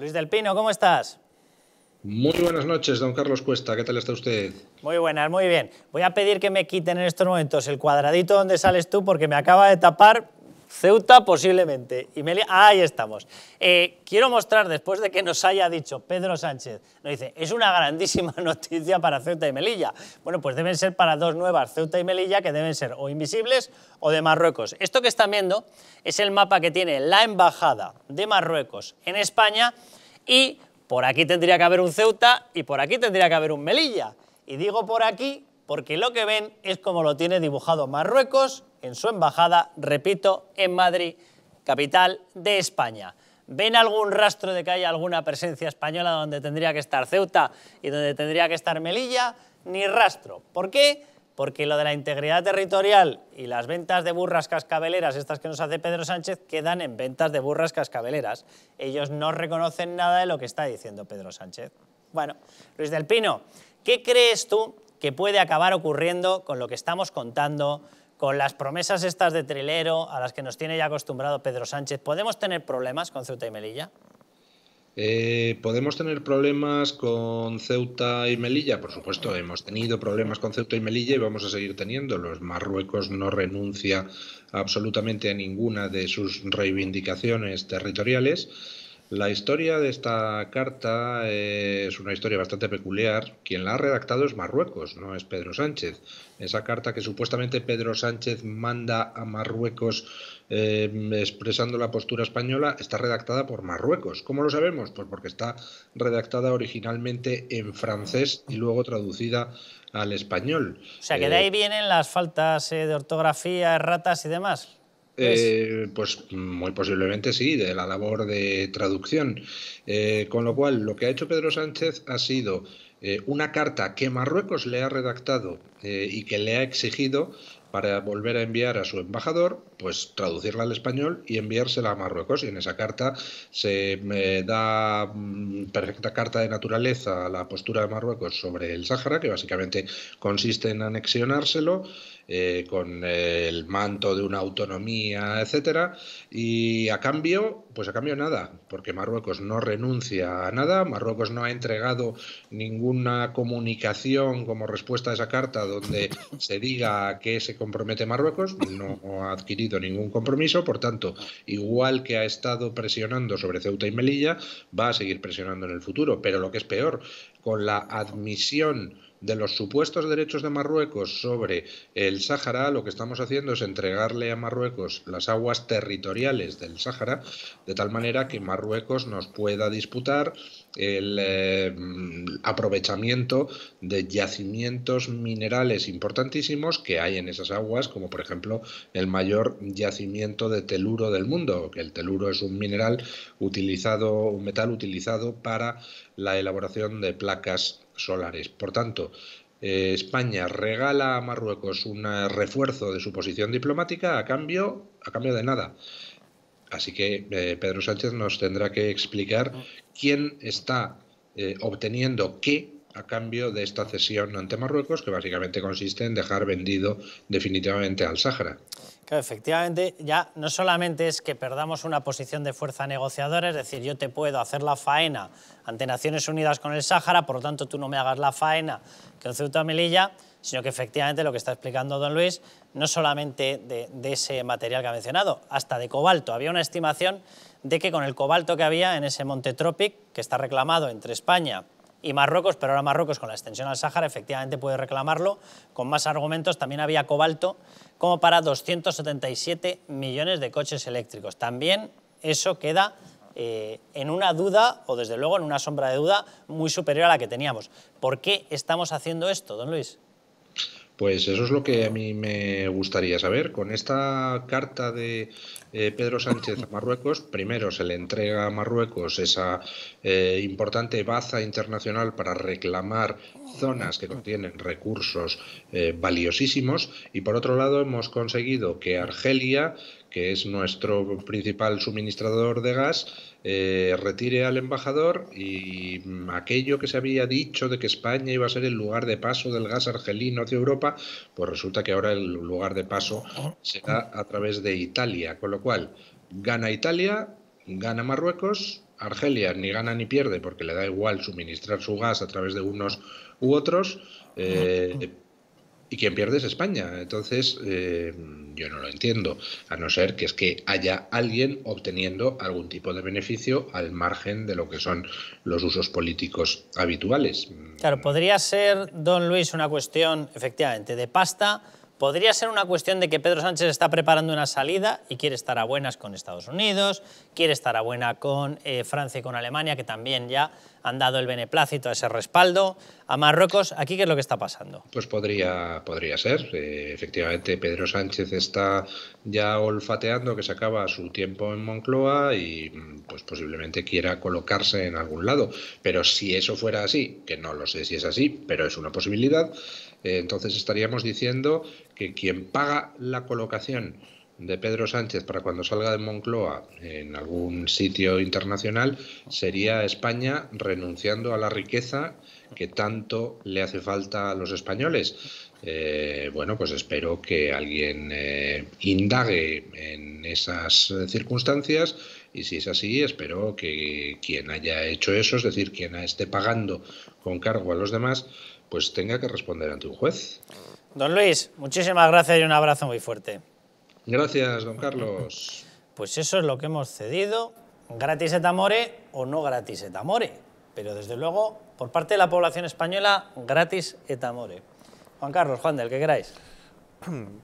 Luis del Pino, ¿cómo estás? Muy buenas noches, don Carlos Cuesta. ¿Qué tal está usted? Muy buenas, muy bien. Voy a pedir que me quiten en estos momentos el cuadradito donde sales tú porque me acaba de tapar Ceuta posiblemente. Y Melilla, ahí estamos. Eh, quiero mostrar, después de que nos haya dicho Pedro Sánchez, nos dice, es una grandísima noticia para Ceuta y Melilla. Bueno, pues deben ser para dos nuevas, Ceuta y Melilla, que deben ser o invisibles o de Marruecos. Esto que están viendo es el mapa que tiene la Embajada de Marruecos en España y por aquí tendría que haber un Ceuta y por aquí tendría que haber un Melilla. Y digo por aquí porque lo que ven es como lo tiene dibujado Marruecos en su embajada, repito, en Madrid, capital de España. ¿Ven algún rastro de que haya alguna presencia española donde tendría que estar Ceuta y donde tendría que estar Melilla? Ni rastro. ¿Por qué? Porque lo de la integridad territorial y las ventas de burras cascabeleras, estas que nos hace Pedro Sánchez, quedan en ventas de burras cascabeleras. Ellos no reconocen nada de lo que está diciendo Pedro Sánchez. Bueno, Luis del Pino, ¿qué crees tú que puede acabar ocurriendo con lo que estamos contando, con las promesas estas de trilero a las que nos tiene ya acostumbrado Pedro Sánchez. ¿Podemos tener problemas con Ceuta y Melilla? Eh, ¿Podemos tener problemas con Ceuta y Melilla? Por supuesto, hemos tenido problemas con Ceuta y Melilla y vamos a seguir teniendo. Los Marruecos no renuncia absolutamente a ninguna de sus reivindicaciones territoriales la historia de esta carta eh, es una historia bastante peculiar. Quien la ha redactado es Marruecos, no es Pedro Sánchez. Esa carta que supuestamente Pedro Sánchez manda a Marruecos eh, expresando la postura española está redactada por Marruecos. ¿Cómo lo sabemos? Pues porque está redactada originalmente en francés y luego traducida al español. O sea, que de ahí eh, vienen las faltas de ortografía, erratas y demás. Pues, eh, pues muy posiblemente sí, de la labor de traducción. Eh, con lo cual, lo que ha hecho Pedro Sánchez ha sido eh, una carta que Marruecos le ha redactado y que le ha exigido para volver a enviar a su embajador, pues traducirla al español y enviársela a Marruecos. Y en esa carta se eh, da mm, perfecta carta de naturaleza a la postura de Marruecos sobre el Sáhara, que básicamente consiste en anexionárselo eh, con el manto de una autonomía, etcétera, y a cambio, pues a cambio nada, porque Marruecos no renuncia a nada, Marruecos no ha entregado ninguna comunicación como respuesta a esa carta donde se diga que ese compromete Marruecos, no ha adquirido ningún compromiso, por tanto, igual que ha estado presionando sobre Ceuta y Melilla, va a seguir presionando en el futuro, pero lo que es peor, con la admisión de los supuestos derechos de Marruecos sobre el Sáhara, lo que estamos haciendo es entregarle a Marruecos las aguas territoriales del Sáhara, de tal manera que Marruecos nos pueda disputar el eh, aprovechamiento de yacimientos minerales importantísimos que hay en esas aguas, como por ejemplo el mayor yacimiento de teluro del mundo, que el teluro es un mineral utilizado, un metal utilizado para la elaboración de placas solares. Por tanto, eh, España regala a Marruecos un eh, refuerzo de su posición diplomática a cambio, a cambio de nada. Así que eh, Pedro Sánchez nos tendrá que explicar mm. quién está obteniendo qué a cambio de esta cesión ante Marruecos, que básicamente consiste en dejar vendido definitivamente al Sáhara. efectivamente, ya no solamente es que perdamos una posición de fuerza negociadora, es decir, yo te puedo hacer la faena ante Naciones Unidas con el Sáhara, por lo tanto tú no me hagas la faena con Ceuta Melilla, sino que efectivamente lo que está explicando don Luis, no solamente de, de ese material que ha mencionado, hasta de cobalto. Había una estimación de que con el cobalto que había en ese monte Tropic, que está reclamado entre España y Marruecos, pero ahora Marruecos con la extensión al Sáhara efectivamente puede reclamarlo. Con más argumentos también había cobalto como para 277 millones de coches eléctricos. También eso queda eh, en una duda, o desde luego en una sombra de duda, muy superior a la que teníamos. ¿Por qué estamos haciendo esto, don Luis? Pues eso es lo que a mí me gustaría saber. Con esta carta de eh, Pedro Sánchez a Marruecos, primero se le entrega a Marruecos esa eh, importante baza internacional para reclamar zonas que contienen recursos eh, valiosísimos y por otro lado hemos conseguido que Argelia que es nuestro principal suministrador de gas, eh, retire al embajador y mm, aquello que se había dicho de que España iba a ser el lugar de paso del gas argelino hacia Europa, pues resulta que ahora el lugar de paso será a través de Italia, con lo cual gana Italia, gana Marruecos, Argelia ni gana ni pierde porque le da igual suministrar su gas a través de unos u otros. Eh, y quien pierde es España. Entonces, eh, yo no lo entiendo, a no ser que es que haya alguien obteniendo algún tipo de beneficio al margen de lo que son los usos políticos habituales. Claro, podría ser, don Luis, una cuestión, efectivamente, de pasta. Podría ser una cuestión de que Pedro Sánchez está preparando una salida y quiere estar a buenas con Estados Unidos, quiere estar a buena con eh, Francia y con Alemania, que también ya han dado el beneplácito, a ese respaldo a Marruecos. ¿Aquí qué es lo que está pasando? Pues podría, podría ser. Eh, efectivamente, Pedro Sánchez está ya olfateando que se acaba su tiempo en Moncloa y pues posiblemente quiera colocarse en algún lado. Pero si eso fuera así, que no lo sé si es así, pero es una posibilidad, eh, entonces estaríamos diciendo que quien paga la colocación de Pedro Sánchez para cuando salga de Moncloa en algún sitio internacional sería España renunciando a la riqueza que tanto le hace falta a los españoles. Eh, bueno, pues espero que alguien eh, indague en esas circunstancias y si es así, espero que quien haya hecho eso, es decir, quien esté pagando con cargo a los demás, pues tenga que responder ante un juez. Don Luis, muchísimas gracias y un abrazo muy fuerte. Gracias, don Carlos. Pues eso es lo que hemos cedido. Gratis et amore o no gratis et amore. Pero desde luego, por parte de la población española, gratis et amore. Juan Carlos, Juan del, que queráis.